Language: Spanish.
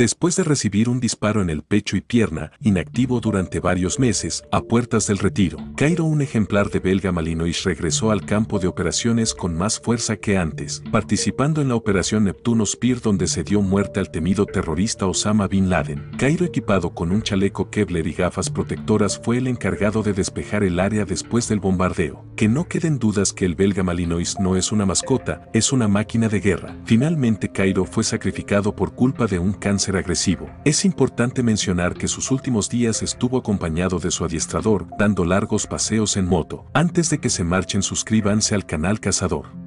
después de recibir un disparo en el pecho y pierna, inactivo durante varios meses, a puertas del retiro. Cairo, un ejemplar de belga Malinois, regresó al campo de operaciones con más fuerza que antes, participando en la operación Neptuno Spear donde se dio muerte al temido terrorista Osama Bin Laden. Cairo, equipado con un chaleco Kevlar y gafas protectoras, fue el encargado de despejar el área después del bombardeo que no queden dudas que el belga Malinois no es una mascota, es una máquina de guerra. Finalmente Cairo fue sacrificado por culpa de un cáncer agresivo. Es importante mencionar que sus últimos días estuvo acompañado de su adiestrador, dando largos paseos en moto. Antes de que se marchen suscríbanse al canal Cazador.